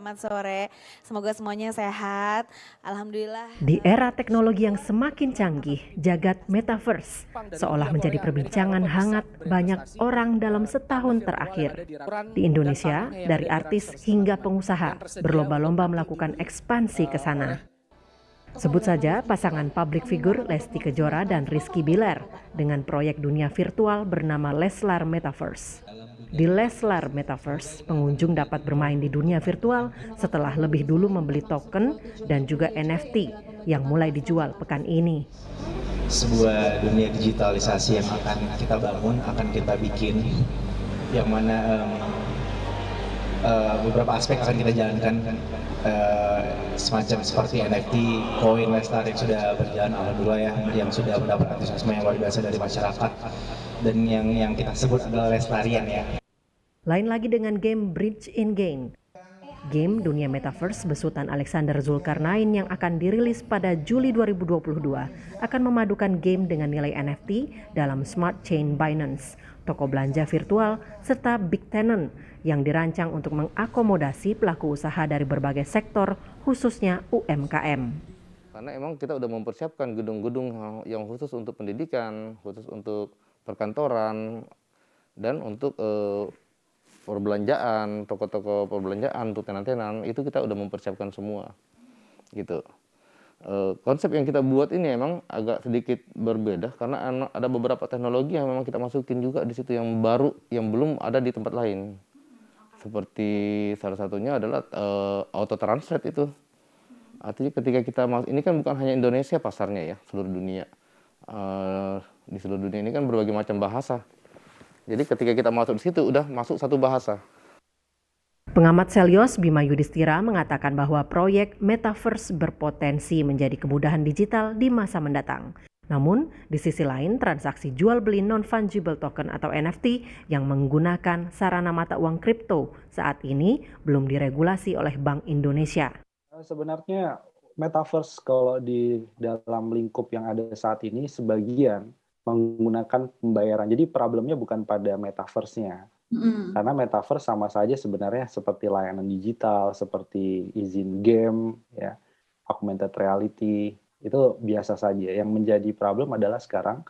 selamat sore. Semoga semuanya sehat. Alhamdulillah. Di era teknologi yang semakin canggih, jagat metaverse seolah menjadi perbincangan hangat banyak orang dalam setahun terakhir. Di Indonesia, dari artis hingga pengusaha berlomba-lomba melakukan ekspansi ke sana. Sebut saja pasangan publik figur Lesti Kejora dan Rizky Biler dengan proyek dunia virtual bernama Leslar Metaverse. Di Leslar Metaverse, pengunjung dapat bermain di dunia virtual setelah lebih dulu membeli token dan juga NFT yang mulai dijual pekan ini. Sebuah dunia digitalisasi yang akan kita bangun, akan kita bikin, yang mana um, Eh, beberapa aspek akan kita jalankan uh, semacam seperti NFT, koin Lestar yang sudah berjalan alhamdulillah ya, yang sudah mendapat antusiasme yang luar biasa dari masyarakat dan yang yang kita sebut adalah lestarian ya. Lain lagi dengan game Bridge in Game game dunia metaverse besutan Alexander Zulkarnain yang akan dirilis pada Juli 2022 akan memadukan game dengan nilai NFT dalam smart chain Binance, toko belanja virtual, serta big tenant yang dirancang untuk mengakomodasi pelaku usaha dari berbagai sektor khususnya UMKM. Karena emang kita udah mempersiapkan gedung-gedung yang khusus untuk pendidikan, khusus untuk perkantoran, dan untuk eh, perbelanjaan, toko-toko perbelanjaan, untuk tenan-tenan itu kita udah mempersiapkan semua gitu. E, konsep yang kita buat ini emang agak sedikit berbeda karena anu, ada beberapa teknologi yang memang kita masukin juga di situ yang baru yang belum ada di tempat lain. Seperti salah satunya adalah e, eh, auto translate itu. Artinya ketika kita masuk ini kan bukan hanya Indonesia pasarnya ya, seluruh dunia. E, di seluruh dunia ini kan berbagai macam bahasa jadi ketika kita masuk di situ udah masuk satu bahasa. Pengamat Selios Bima Yudhistira mengatakan bahwa proyek Metaverse berpotensi menjadi kemudahan digital di masa mendatang. Namun, di sisi lain transaksi jual beli non-fungible token atau NFT yang menggunakan sarana mata uang kripto saat ini belum diregulasi oleh Bank Indonesia. Eh, sebenarnya metaverse kalau di dalam lingkup yang ada saat ini sebagian menggunakan pembayaran. Jadi problemnya bukan pada metaverse-nya. Mm. Karena metaverse sama saja sebenarnya seperti layanan digital, seperti izin game, ya, augmented reality, itu biasa saja. Yang menjadi problem adalah sekarang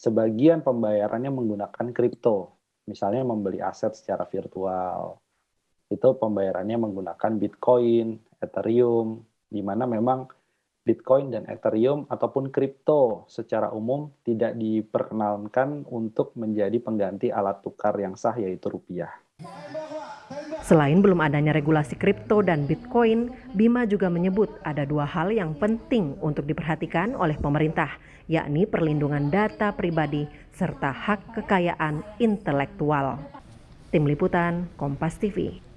sebagian pembayarannya menggunakan kripto. Misalnya membeli aset secara virtual. Itu pembayarannya menggunakan Bitcoin, Ethereum, di mana memang Bitcoin dan Ethereum ataupun kripto secara umum tidak diperkenalkan untuk menjadi pengganti alat tukar yang sah yaitu rupiah. Selain belum adanya regulasi kripto dan Bitcoin, Bima juga menyebut ada dua hal yang penting untuk diperhatikan oleh pemerintah, yakni perlindungan data pribadi serta hak kekayaan intelektual. Tim Liputan, Kompas TV.